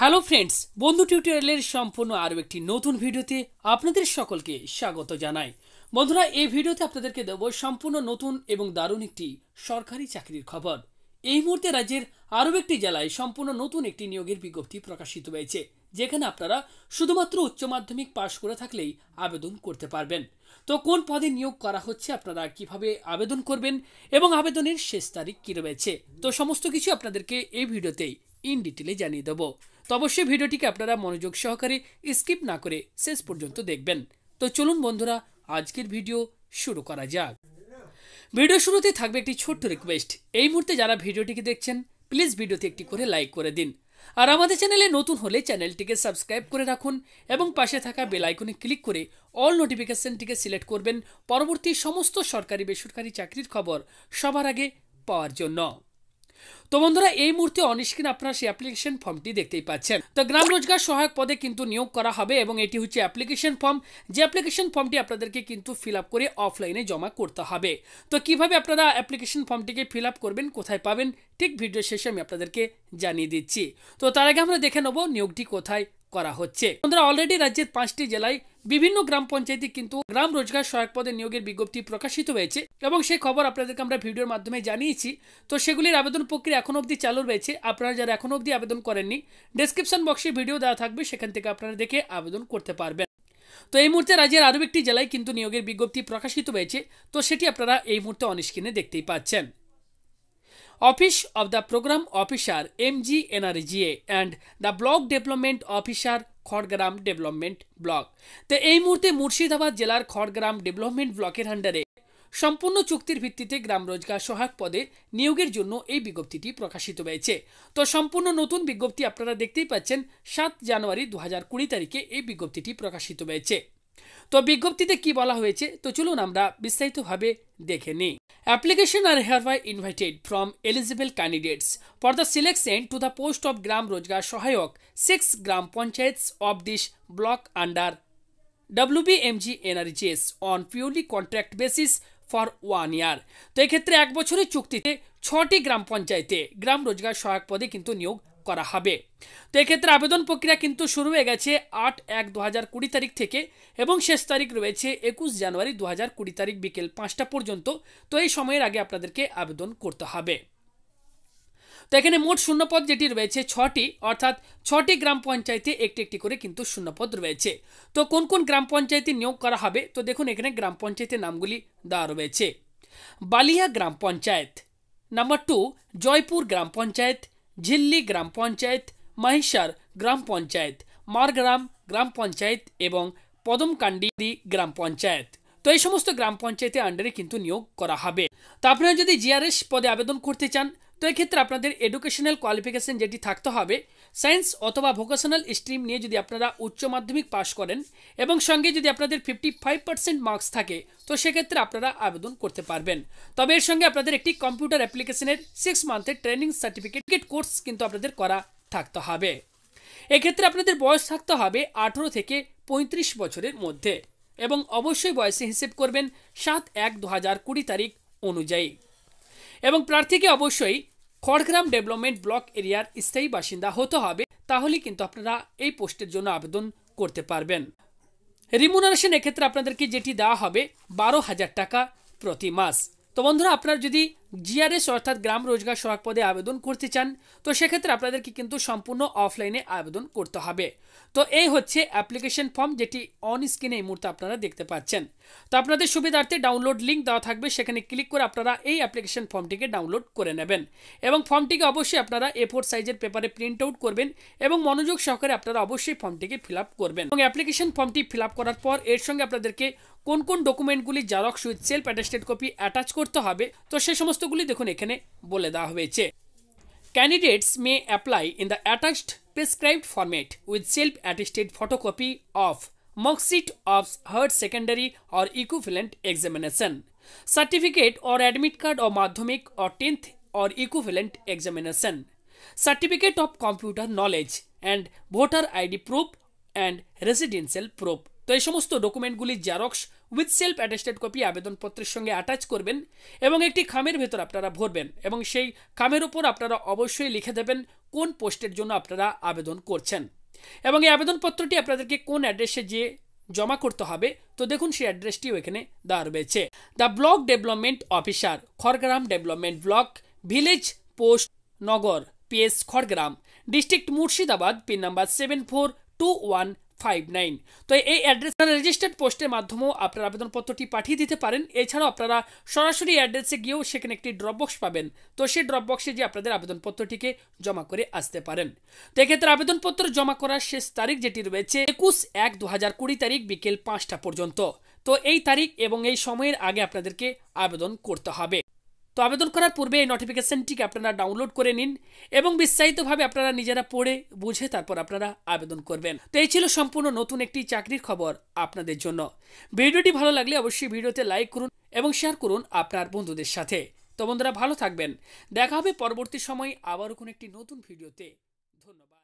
hello friends বন্ধু টিউটোরিয়ালের সম্পূর্ণ আরও একটি নতুন ভিডিওতে আপনাদের সকলকে স্বাগত জানাই বন্ধুরা এই ভিডিওতে আপনাদেরকে দেব সম্পূর্ণ নতুন এবং দারুণ একটি সরকারি চাকরির খবর এই মুহূর্তে রাজ্যের আরও একটি জেলায় সম্পূর্ণ নতুন একটি নিয়োগের বিজ্ঞপ্তি প্রকাশিত হয়েছে যেখানে আপনারা শুধুমাত্র উচ্চ মাধ্যমিক পাশ করে থাকলেই আবেদন করতে পারবেন তো কোন পদে নিয়োগ করা হচ্ছে আপনারা কিভাবে আবেদন করবেন এবং আবেদনের শেষ তারিখ কী রয়েছে তো সমস্ত কিছু আপনাদেরকে এই ভিডিওতেই ইন ডিটেলে জানিয়ে দেবো তো অবশ্যই ভিডিওটিকে আপনারা মনোযোগ সহকারে স্কিপ না করে শেষ পর্যন্ত দেখবেন তো চলুন বন্ধুরা আজকের ভিডিও শুরু করা যাক ভিডিও শুরুতে থাকবে একটি ছোট্ট রিকোয়েস্ট এই মুহূর্তে যারা ভিডিওটিকে দেখছেন প্লিজ ভিডিওতে একটি করে লাইক করে দিন আর আমাদের চ্যানেলে নতুন হলে চ্যানেলটিকে সাবস্ক্রাইব করে রাখুন এবং পাশে থাকা বেল আইকনে ক্লিক করে অল নোটিফিকেশনটিকে সিলেক্ট করবেন পরবর্তী সমস্ত সরকারি বেসরকারি চাকরির খবর সবার আগে পাওয়ার জন্য তো বন্ধুরা এই মুহূর্তে অনস্ক্রিন আপনারা সেই অ্যাপ্লিকেশন ফর্মটি দেখতেই পাচ্ছেন তো গ্রাম রোজগার সহায়ক পদে কিন্তু নিয়োগ করা হবে এবং এটি হচ্ছে অ্যাপ্লিকেশন ফর্ম যে অ্যাপ্লিকেশন ফর্মটি আপনাদেরকে কিন্তু ফিল করে অফলাইনে জমা করতে হবে তো কিভাবে আপনারা অ্যাপ্লিকেশন ফর্মটিকে ফিল করবেন কোথায় পাবেন ঠিক ভিডিও শেষে আমি আপনাদেরকে জানিয়ে দিচ্ছি তো তার আগে আমরা দেখে নেবো নিয়োগটি কোথায় করা হচ্ছে বন্ধুরা অলরেডি রাজ্যের পাঁচটি জেলায় বিভিন্ন গ্রাম পঞ্চায়েতে কিন্তু গ্রাম রোজগার সহায়ক পদে নিয়োগের বিজ্ঞপ্তি প্রকাশিত হয়েছে এবং সেই খবর আপনাদেরকে আমরা ভিডিওর মাধ্যমে জানিয়েছি তো সেগুলির আবেদন প্রক্রিয়া এখনও অবধি চালু রয়েছে আপনারা যারা এখনও অবধি আবেদন করেননি ডেসক্রিপশন বক্সে ভিডিও দেওয়া থাকবে সেখান থেকে আপনারা দেখে আবেদন করতে পারবেন তো এই মুহূর্তে রাজ্যের আরও একটি জেলায় কিন্তু নিয়োগের বিজ্ঞপ্তি প্রকাশিত হয়েছে তো সেটি আপনারা এই মুহূর্তে অনিষ্কিনে দেখতেই পাচ্ছেন office the programme officer M G NREGA and the block development officer Khargram development block তো এই মুহূর্তে মুর্শিদাবাদ জেলার খড়গ্রাম ডেভেলপমেন্ট ব্লকের আন্ডারে সম্পূর্ণ চুক্তির ভিত্তিতে গ্রাম রোজগার সহায়ক পদে নিয়োগের জন্য এই বিজ্ঞপ্তিটি প্রকাশিত হয়েছে তো সম্পূর্ণ নতুন বিজ্ঞপ্তি আপনারা দেখতেই পাচ্ছেন সাত জানুয়ারি দু তারিখে এই বিজ্ঞপ্তিটি প্রকাশিত হয়েছে তো বিজ্ঞপ্তিতে কি বলা হয়েছে তো চলুন আমরা বিস্তারিতভাবে দেখে নিই অ্যাপ্লিকেশন আর hereby invited from eligible candidates for the selection to the post of Gram Rozgar Sahayak six gram panchayat of this block under M G NREGS on purely contract basis for one year তো এক্ষেত্রে এক বছরের চুক্তিতে ছটি গ্রাম পঞ্চায়েতে গ্রাম রোজগার সহায়ক পদে কিন্তু নিয়োগ করা হবে তো এক্ষেত্রে আবেদন প্রক্রিয়া কিন্তু শুরু হয়ে গেছে আট এক দু হাজার কুড়ি তারিখ থেকে এবং শেষ তারিখ রয়েছে একুশ জানুয়ারি দু হাজার কুড়ি তারিখ বিকেল পাঁচটা পর্যন্ত তো এই সময়ের আগে আপনাদেরকে আবেদন করতে হবে তো এখানে মোট শূন্যপদ যেটি রয়েছে ছটি অর্থাৎ ছটি গ্রাম পঞ্চায়েতে একটি একটি করে কিন্তু শূন্যপদ রয়েছে তো কোন কোন গ্রাম পঞ্চায়েতে নিয়োগ করা হবে তো দেখুন এখানে গ্রাম পঞ্চায়েতের নামগুলি দেওয়া রয়েছে বালিয়া গ্রাম পঞ্চায়েত নাম্বার টু জয়পুর গ্রাম পঞ্চায়েত ঝিল্লি গ্রাম পঞ্চায়েত মাহিসার গ্রাম পঞ্চায়েত মারগ্রাম গ্রাম পঞ্চায়েত এবং পদমকান্ডি গ্রাম পঞ্চায়েত তো এই সমস্ত গ্রাম পঞ্চায়েতের আন্ডারে কিন্তু নিয়োগ করা হবে তো আপনারা যদি জিআরএস পদে আবেদন করতে চান তো এক্ষেত্রে আপনাদের এডুকেশনাল কোয়ালিফিকেশন যেটি থাকতে হবে সায়েন্স অথবা ভোকেশনাল স্ট্রিম নিয়ে যদি আপনারা উচ্চ মাধ্যমিক পাশ করেন এবং সঙ্গে যদি আপনাদের ফিফটি ফাইভ পার্সেন্ট মার্কস থাকে তো সেক্ষেত্রে আপনারা আবেদন করতে পারবেন তবে এর সঙ্গে আপনাদের একটি কম্পিউটার অ্যাপ্লিকেশনের সিক্স মান্থের ট্রেনিং সার্টিফিকেট কোর্স কিন্তু আপনাদের করা থাকতে হবে এক্ষেত্রে আপনাদের বয়স থাকতে হবে আঠেরো থেকে পঁয়ত্রিশ বছরের মধ্যে এবং অবশ্যই বয়সে হিসেব করবেন সাত এক দু হাজার কুড়ি তারিখ অনুযায়ী এবং প্রার্থীকে অবশ্যই খড়গ্রাম ডেভেলপমেন্ট ব্লক এরিয়ার স্থায়ী বাসিন্দা হতে হবে তাহলে কিন্তু আপনারা এই পোস্টের জন্য আবেদন করতে পারবেন রিমুনারেশন এক্ষেত্রে আপনাদেরকে যেটি দেওয়া হবে বারো হাজার টাকা প্রতি মাস তো বন্ধুরা আপনারা যদি জিআরএস অর্থাৎ গ্রাম রোজগার সড়ক পদে আবেদন করতে চান তো সেক্ষেত্রে আপনাদেরকে কিন্তু সম্পূর্ণ অফলাইনে আবেদন করতে হবে তো এই হচ্ছে অ্যাপ্লিকেশন ফর্ম যেটি অন স্ক্রিনে এই মুহূর্তে আপনারা দেখতে পাচ্ছেন তো আপনাদের সুবিধার্থে ডাউনলোড লিঙ্ক দেওয়া থাকবে সেখানে ক্লিক করে আপনারা এই অ্যাপ্লিকেশন ফর্মটিকে ডাউনলোড করে নেবেন এবং ফর্মটিকে অবশ্যই আপনারা এ ফোর সাইজের পেপারে প্রিন্ট আউট করবেন এবং মনোযোগ সহকারে আপনারা অবশ্যই ফর্মটিকে ফিল আপ করবেন এবং অ্যাপ্লিকেশন ফর্মটি ফিল আপ করার পর এর সঙ্গে আপনাদেরকে কোন কোন ডকুমেন্টগুলি xerox with self attested copy attach করতে হবে তো সে সমস্ত দায়িত্বগুলি দেখুন এখানে বলে দেওয়া হয়েছে candidates may apply in the attached prescribed format with self attested photocopy of marksheet of higher secondary or equivalent examination certificate or admit card or Madhyamik or tenth or equivalent examination certificate of computer knowledge and voter ID proof and residential proof তো এই সমস্ত ডকুমেন্টগুলির xerox with self attested copy আবেদনপত্রের সঙ্গে attach করবেন এবং একটি খামের ভেতর আপনারা ভরবেন এবং সেই খামের উপর আপনারা অবশ্যই লিখে দেবেন কোন পোস্টের জন্য আপনারা আবেদন করছেন এবং এই আবেদনপত্রটি আপনাদেরকে কোন অ্যাড্রেসে যেয়ে জমা করতে হবে তো দেখুন সেই অ্যাড্রেসটিও এখানে দেওয়া রয়েছে the block development officer Khargram development block village post Nagar PS Khargram district Murshidabad pin number seven four two one five nine তো এই অ্যাড্রেস রেজিস্টার্ড পোস্টের মাধ্যমেও আপনার আবেদনপত্রটি পাঠিয়ে দিতে পারেন এছাড়াও আপনারা সরাসরি অ্যাড্রেসে গিয়েও সেখানে একটি ড্রপ বক্স পাবেন তো সেই ড্রপবক্সে বক্সে যে আপনাদের আবেদনপত্রটিকে জমা করে আসতে পারেন তো এক্ষেত্রে আবেদনপত্র জমা করার শেষ তারিখ যেটি রয়েছে একুশ এক দু হাজার কুড়ি তারিখ বিকেল পাঁচটা পর্যন্ত তো এই তারিখ এবং এই সময়ের আগে আপনাদেরকে আবেদন করতে হবে তো আবেদন করার পূর্বে এই নোটিফিকেশনটিকে আপনারা ডাউনলোড করে নিন এবং বিস্তারিতভাবে আপনারা নিজেরা পড়ে বুঝে তারপর আপনারা আবেদন করবেন তো এই ছিল সম্পূর্ণ নতুন একটি চাকরির খবর আপনাদের জন্য ভিডিওটি ভালো লাগলে অবশ্যই ভিডিওতে লাইক করুন এবং শেয়ার করুন আপনার বন্ধুদের সাথে তো বন্ধুরা ভালো থাকবেন দেখা হবে পরবর্তী সময়ে আবারও কোনো একটি নতুন ভিডিওতে ধন্যবাদ